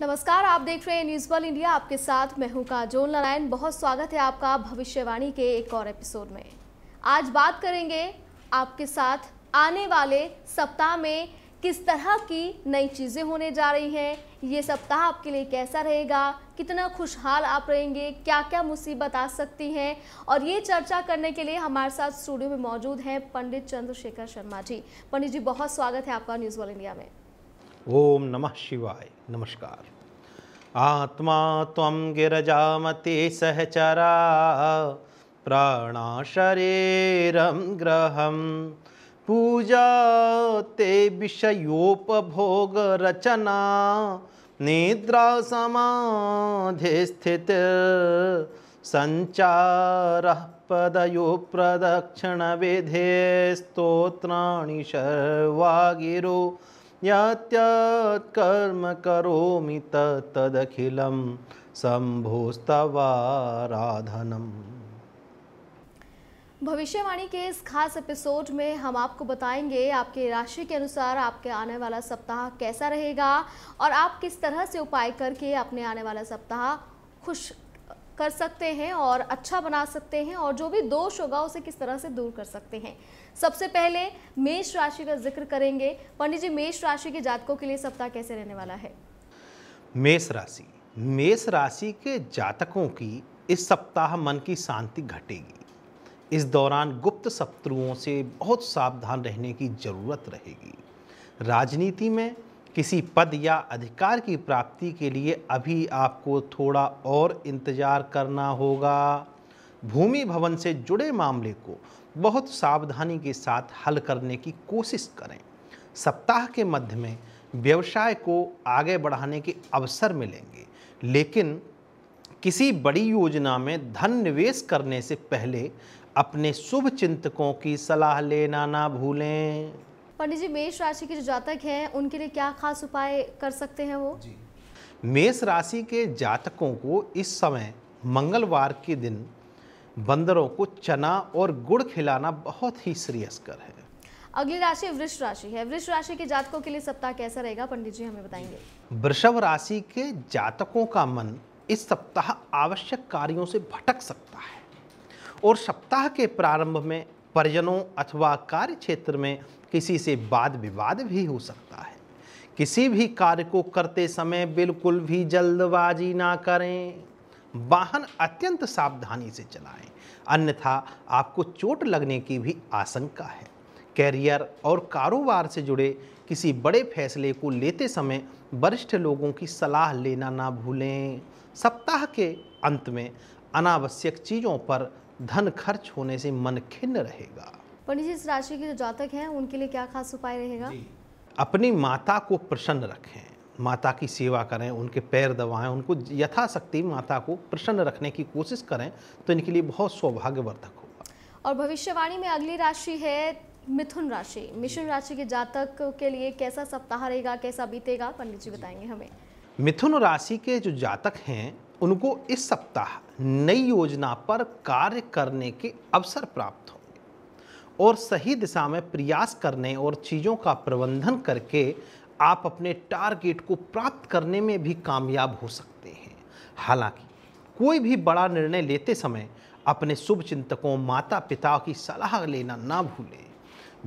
नमस्कार आप देख रहे हैं न्यूज वन इंडिया आपके साथ मैं हूं काजोल नारायण बहुत स्वागत है आपका भविष्यवाणी के एक और एपिसोड में आज बात करेंगे आपके साथ आने वाले सप्ताह में किस तरह की नई चीज़ें होने जा रही हैं ये सप्ताह आपके लिए कैसा रहेगा कितना खुशहाल आप रहेंगे क्या क्या मुसीबत आ सकती हैं और ये चर्चा करने के लिए हमारे साथ स्टूडियो में मौजूद हैं पंडित चंद्रशेखर शर्मा जी पंडित जी बहुत स्वागत है आपका न्यूज़ वर्ल्ड इंडिया में ॐ नमः शिवाय नमस्कार आत्मा त्वं गिरजामते सहचरा प्राणाशरीरं गृहं पूजा ते विषयोपभोगरचना निद्रासमाधि स्थिता सञ्चारः प्रदयो स्तोत्राणि शर्वागिरो यात करोमि तदखिलम भविष्यवाणी के इस खास एपिसोड में हम आपको बताएंगे आपके राशि के अनुसार आपके आने वाला सप्ताह कैसा रहेगा और आप किस तरह से उपाय करके अपने आने वाला सप्ताह खुश कर सकते हैं और अच्छा बना सकते हैं और जो भी दोष होगा उसे किस तरह से दूर कर सकते हैं सबसे पहले मेष राशि का जिक्र करेंगे पंडित जी मेष राशि के जातकों के लिए सप्ताह कैसे रहने वाला है मेष राशि मेष राशि के जातकों की इस सप्ताह मन की शांति घटेगी इस दौरान गुप्त शत्रुओं से बहुत सावधान रहने की जरूरत रहेगी राजनीति में किसी पद या अधिकार की प्राप्ति के लिए अभी आपको थोड़ा और इंतज़ार करना होगा भूमि भवन से जुड़े मामले को बहुत सावधानी के साथ हल करने की कोशिश करें सप्ताह के मध्य में व्यवसाय को आगे बढ़ाने के अवसर मिलेंगे लेकिन किसी बड़ी योजना में धन निवेश करने से पहले अपने शुभ चिंतकों की सलाह लेना ना भूलें पंडित जी मेष राशि के जो जातक हैं उनके लिए क्या खास उपाय कर सकते हैं वो जी मेष राशि के जातकों को इस समय मंगलवार के दिन बंदरों को चना और गुड़ खिलाना बहुत ही श्रेयस्कर है अगली राशि वृक्ष राशि है वृक्ष राशि के जातकों के लिए सप्ताह कैसा रहेगा पंडित जी हमें बताएंगे वृषभ राशि के जातकों का मन इस सप्ताह आवश्यक कार्यों से भटक सकता है और सप्ताह के प्रारंभ में परिजनों अथवा कार्य क्षेत्र में किसी से वाद विवाद भी हो सकता है किसी भी कार्य को करते समय बिल्कुल भी जल्दबाजी ना करें वाहन अत्यंत सावधानी से चलाएं अन्यथा आपको चोट लगने की भी आशंका है कैरियर और कारोबार से जुड़े किसी बड़े फैसले को लेते समय वरिष्ठ लोगों की सलाह लेना ना भूलें सप्ताह के अंत में अनावश्यक चीज़ों पर धन खर्च होने से मन खिन्न रहेगा पंडित जी इस राशि के जो जातक हैं उनके लिए क्या खास उपाय रहेगा अपनी माता को प्रसन्न रखें माता की सेवा करें उनके पैर दबाएं उनको यथाशक्ति माता को प्रसन्न रखने की कोशिश करें तो इनके लिए बहुत सौभाग्यवर्धक होगा और भविष्यवाणी में अगली राशि है मिथुन राशि मिथुन राशि के जातक के लिए कैसा सप्ताह रहेगा कैसा बीतेगा पंडित जी बताएंगे हमें मिथुन राशि के जो जातक हैं उनको इस सप्ताह नई योजना पर कार्य करने के अवसर प्राप्त और सही दिशा में प्रयास करने और चीज़ों का प्रबंधन करके आप अपने टारगेट को प्राप्त करने में भी कामयाब हो सकते हैं हालांकि कोई भी बड़ा निर्णय लेते समय अपने शुभ चिंतकों माता पिता की सलाह लेना ना भूलें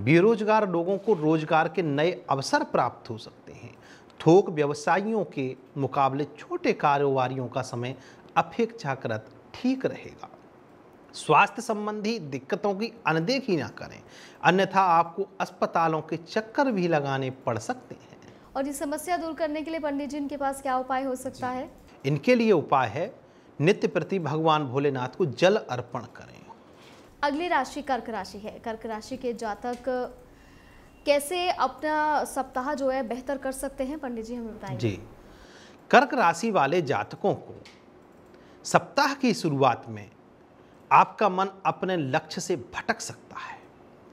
बेरोजगार लोगों को रोजगार के नए अवसर प्राप्त हो सकते हैं थोक व्यवसायियों के मुकाबले छोटे कारोबारियों का समय अपेक्षाकृत ठीक रहेगा स्वास्थ्य संबंधी दिक्कतों की अनदेखी ना करें अन्यथा आपको अस्पतालों के चक्कर भी लगाने पड़ सकते हैं और ये समस्या दूर करने के लिए पंडित जी इनके पास क्या उपाय हो सकता है इनके लिए उपाय है नित्य प्रति भगवान भोलेनाथ को जल अर्पण करें अगली राशि कर्क राशि है कर्क राशि के जातक कैसे अपना सप्ताह जो है बेहतर कर सकते हैं पंडित जी हमें बताएं जी कर्क राशि वाले जातकों को सप्ताह की शुरुआत में आपका मन अपने लक्ष्य से भटक सकता है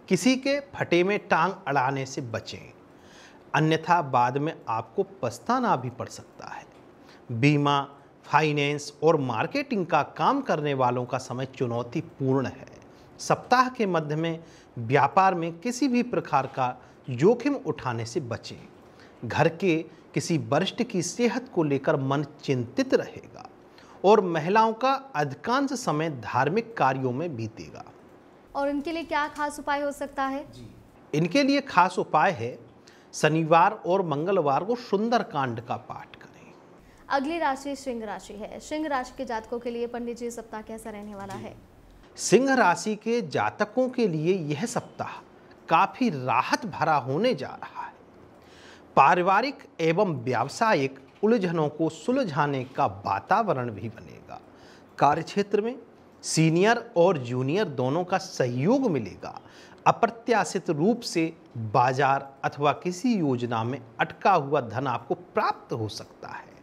किसी के फटे में टांग अड़ाने से बचें अन्यथा बाद में आपको पछताना भी पड़ सकता है बीमा फाइनेंस और मार्केटिंग का काम करने वालों का समय चुनौतीपूर्ण है सप्ताह के मध्य में व्यापार में किसी भी प्रकार का जोखिम उठाने से बचें घर के किसी वरिष्ठ की सेहत को लेकर मन चिंतित रहेगा और महिलाओं का अधिकांश समय धार्मिक कार्यों में बीतेगा और इनके लिए क्या खास उपाय हो सकता है जी। इनके लिए खास उपाय है शनिवार और मंगलवार को सुंदर कांड का पाठ करें अगली राशि सिंह राशि है सिंह राशि के जातकों के लिए पंडित जी सप्ताह कैसा रहने वाला है सिंह राशि के जातकों के लिए यह सप्ताह काफ़ी राहत भरा होने जा रहा है पारिवारिक एवं व्यावसायिक उलझनों को सुलझाने का वातावरण भी बनेगा कार्यक्षेत्र में सीनियर और जूनियर दोनों का सहयोग मिलेगा अप्रत्याशित रूप से बाजार अथवा किसी योजना में अटका हुआ धन आपको प्राप्त हो सकता है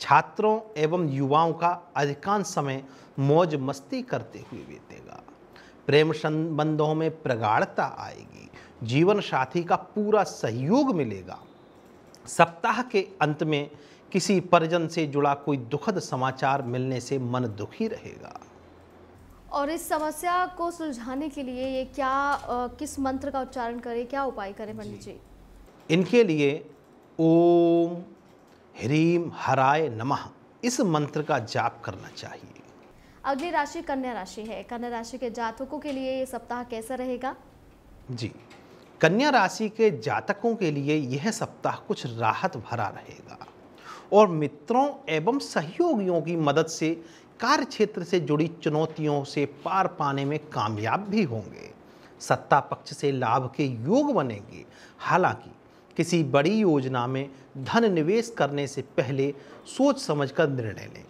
छात्रों एवं युवाओं का अधिकांश समय मौज मस्ती करते हुए बीतेगा प्रेम संबंधों में प्रगाढ़ता आएगी जीवन साथी का पूरा सहयोग मिलेगा सप्ताह के अंत में किसी परिजन से जुड़ा कोई दुखद समाचार मिलने से मन दुखी रहेगा और इस समस्या को सुलझाने के लिए ये क्या आ, किस मंत्र का उच्चारण करें क्या उपाय करें पंडित जी इनके लिए ओम ह्रीम हराय नमः इस मंत्र का जाप करना चाहिए अगली राशि कन्या राशि है कन्या राशि के जातकों के लिए ये सप्ताह कैसा रहेगा जी कन्या राशि के जातकों के लिए यह सप्ताह कुछ राहत भरा रहेगा और मित्रों एवं सहयोगियों की मदद से कार्य क्षेत्र से जुड़ी चुनौतियों से पार पाने में कामयाब भी होंगे सत्ता पक्ष से लाभ के योग बनेंगे हालांकि किसी बड़ी योजना में धन निवेश करने से पहले सोच समझकर निर्णय लें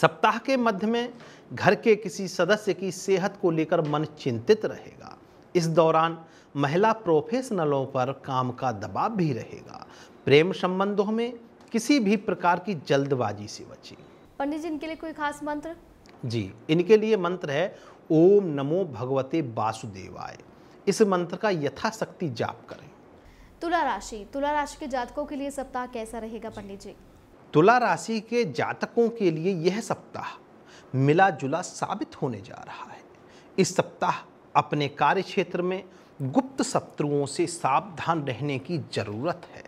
सप्ताह के मध्य में घर के किसी सदस्य की सेहत को लेकर मन चिंतित रहेगा इस दौरान महिला प्रोफेशनलों पर काम का दबाव भी रहेगा प्रेम संबंधों में किसी भी प्रकार की जल्दबाजी से बचें पंडित जी इनके लिए कोई खास मंत्र जी इनके लिए मंत्र है ओम नमो भगवते वासुदेवाय इस मंत्र का यथाशक्ति जाप करें तुला राशि तुला राशि के जातकों के लिए सप्ताह कैसा रहेगा पंडित जी तुला राशि के जातकों के लिए यह सप्ताह मिला जुला साबित होने जा रहा है इस सप्ताह अपने कार्य क्षेत्र में गुप्त शत्रुओं से सावधान रहने की ज़रूरत है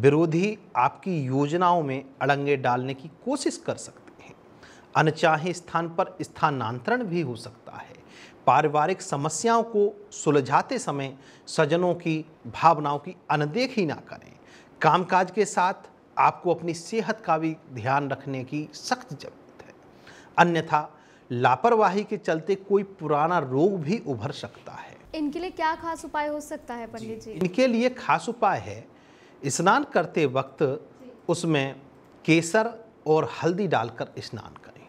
विरोधी आपकी योजनाओं में अड़ंगे डालने की कोशिश कर सकते हैं अनचाहे स्थान पर स्थानांतरण भी हो सकता है पारिवारिक समस्याओं को सुलझाते समय सजनों की भावनाओं की अनदेखी ना करें कामकाज के साथ आपको अपनी सेहत का भी ध्यान रखने की सख्त जरूरत है अन्यथा लापरवाही के चलते कोई पुराना रोग भी उभर सकता है इनके लिए क्या खास उपाय हो सकता है पंडित जी इनके लिए खास उपाय है स्नान करते वक्त उसमें केसर और हल्दी डालकर स्नान करें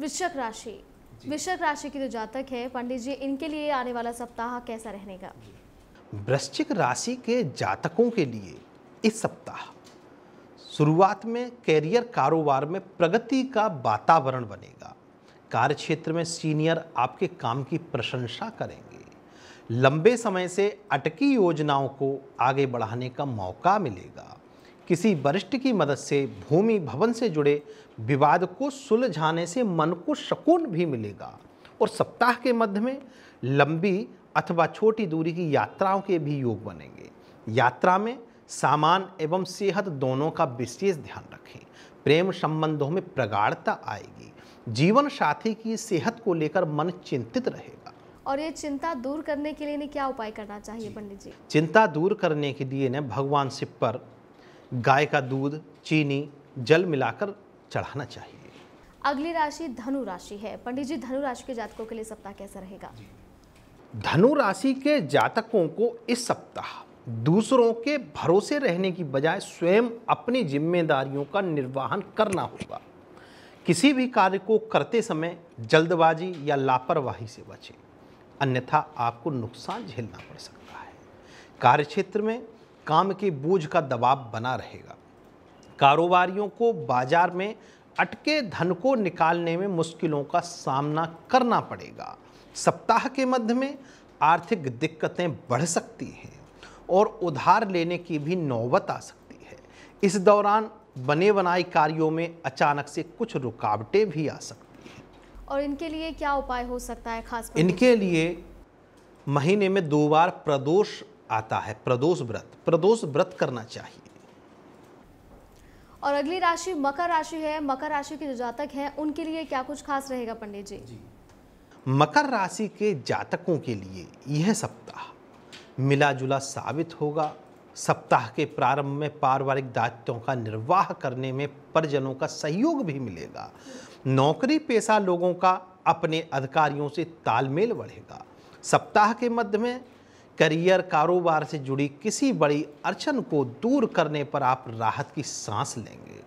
वृश्चक राशि वृश्चिक राशि की जो जातक है पंडित जी इनके लिए आने वाला सप्ताह कैसा रहने का वृश्चिक राशि के जातकों के लिए इस सप्ताह शुरुआत में कैरियर कारोबार में प्रगति का वातावरण बनेगा कार्य क्षेत्र में सीनियर आपके काम की प्रशंसा करेंगे लंबे समय से अटकी योजनाओं को आगे बढ़ाने का मौका मिलेगा किसी वरिष्ठ की मदद से भूमि भवन से जुड़े विवाद को सुलझाने से मन को शकून भी मिलेगा और सप्ताह के मध्य में लंबी अथवा छोटी दूरी की यात्राओं के भी योग बनेंगे यात्रा में सामान एवं सेहत दोनों का विशेष ध्यान रखें प्रेम संबंधों में प्रगाढ़ता आएगी जीवन साथी की सेहत को लेकर मन चिंतित रहेगा और ये चिंता दूर करने के लिए ने क्या उपाय करना चाहिए पंडित जी चिंता दूर करने के लिए ने भगवान शिव पर गाय का दूध चीनी जल मिलाकर चढ़ाना चाहिए अगली राशि धनु राशि है पंडित जी धनु राशि के जातकों के लिए सप्ताह कैसा रहेगा धनु राशि के जातकों को इस सप्ताह दूसरों के भरोसे रहने की बजाय स्वयं अपनी जिम्मेदारियों का निर्वाहन करना होगा किसी भी कार्य को करते समय जल्दबाजी या लापरवाही से बचें अन्यथा आपको नुकसान झेलना पड़ सकता है कार्यक्षेत्र में काम के बोझ का दबाव बना रहेगा कारोबारियों को बाजार में अटके धन को निकालने में मुश्किलों का सामना करना पड़ेगा सप्ताह के मध्य में आर्थिक दिक्कतें बढ़ सकती हैं और उधार लेने की भी नौबत आ सकती है इस दौरान बने बनाए कार्यों में अचानक से कुछ रुकावटें भी आ सकती और इनके लिए क्या उपाय हो सकता है खास इनके लिए महीने में दो बार प्रदोष आता है प्रदोष व्रत प्रदोष व्रत करना चाहिए और अगली राशि मकर राशि है मकर राशि के जो जातक हैं उनके लिए क्या कुछ खास रहेगा पंडित जी, जी। मकर राशि के जातकों के लिए यह सप्ताह मिला जुला साबित होगा सप्ताह के प्रारंभ में पारिवारिक दायित्वों का निर्वाह करने में परिजनों का सहयोग भी मिलेगा नौकरी पेशा लोगों का अपने अधिकारियों से तालमेल बढ़ेगा सप्ताह के मध्य में करियर कारोबार से जुड़ी किसी बड़ी अड़चन को दूर करने पर आप राहत की सांस लेंगे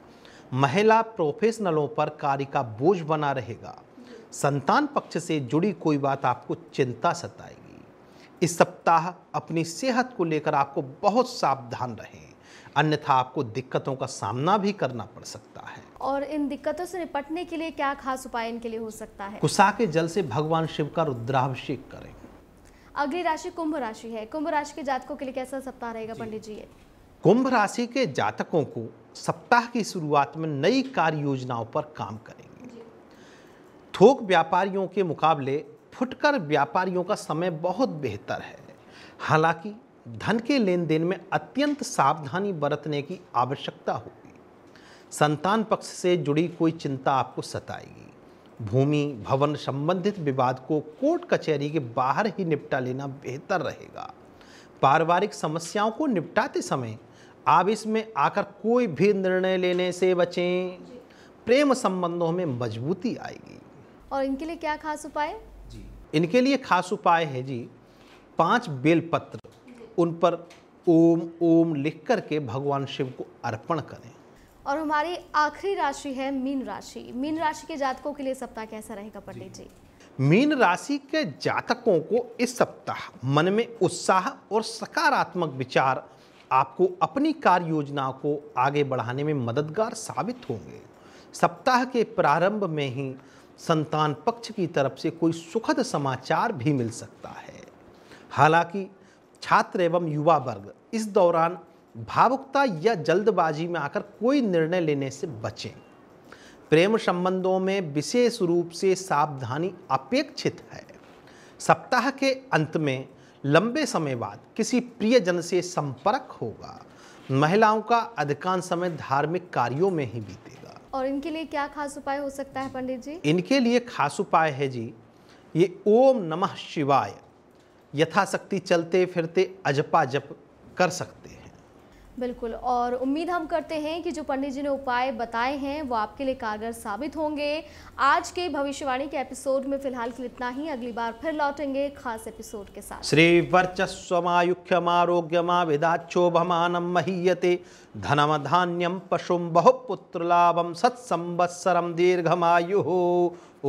महिला प्रोफेशनलों पर कार्य का बोझ बना रहेगा संतान पक्ष से जुड़ी कोई बात आपको चिंता सताएगी इस सप्ताह अपनी सेहत को लेकर आपको बहुत सावधान रहें अन्यथा आपको दिक्कतों का सामना भी करना पड़ सकता और इन दिक्कतों से निपटने के लिए क्या खास उपाय इनके लिए हो सकता है कुसा के जल से भगवान शिव का रुद्राभिषेक करें अगली राशि कुंभ राशि है कुंभ राशि के जातकों के लिए कैसा सप्ताह रहेगा पंडित जी कुंभ राशि के जातकों को सप्ताह की शुरुआत में नई कार्य योजनाओं पर काम करेंगे थोक व्यापारियों के मुकाबले फुटकर व्यापारियों का समय बहुत बेहतर है हालांकि धन के लेन देन में अत्यंत सावधानी बरतने की आवश्यकता होगी संतान पक्ष से जुड़ी कोई चिंता आपको सताएगी भूमि भवन संबंधित विवाद को कोर्ट कचहरी के बाहर ही निपटा लेना बेहतर रहेगा पारिवारिक समस्याओं को निपटाते समय आप इसमें आकर कोई भी निर्णय लेने से बचें प्रेम संबंधों में मजबूती आएगी और इनके लिए क्या खास उपाय जी इनके लिए खास उपाय है जी पांच बेलपत्र उन पर ओम ओम लिख करके भगवान शिव को अर्पण करें और हमारी आखिरी राशि है मीन राशि मीन राशि के जातकों के लिए सप्ताह कैसा रहेगा पंडित जी मीन राशि के जातकों को इस सप्ताह मन में उत्साह और सकारात्मक विचार आपको अपनी कार्य योजना को आगे बढ़ाने में मददगार साबित होंगे सप्ताह के प्रारंभ में ही संतान पक्ष की तरफ से कोई सुखद समाचार भी मिल सकता है हालांकि छात्र एवं युवा वर्ग इस दौरान भावुकता या जल्दबाजी में आकर कोई निर्णय लेने से बचें प्रेम संबंधों में विशेष रूप से सावधानी अपेक्षित है सप्ताह के अंत में लंबे समय बाद किसी प्रियजन से संपर्क होगा महिलाओं का अधिकांश समय धार्मिक कार्यों में ही बीतेगा और इनके लिए क्या खास उपाय हो सकता है पंडित जी इनके लिए खास उपाय है जी ये ओम नमः शिवाय यथाशक्ति चलते फिरते अजपा जप कर सकते हैं बिल्कुल और उम्मीद हम करते हैं कि जो पंडित जी ने उपाय बताए हैं वो आपके लिए कारगर साबित होंगे आज के भविष्यवाणी के एपिसोड में फिलहाल के इतना ही अगली बार फिर लौटेंगे खास एपिसोड के साथ श्री वर्चस्वमायुख्यम आरोग्यमाविदाक्षोभमानम महीयते धनम धान्यम पशु पशुम लाभम सत्संवत्सरम दीर्घमायु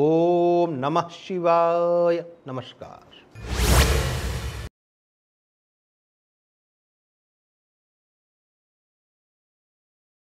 ओम नमः शिवाय नमस्कार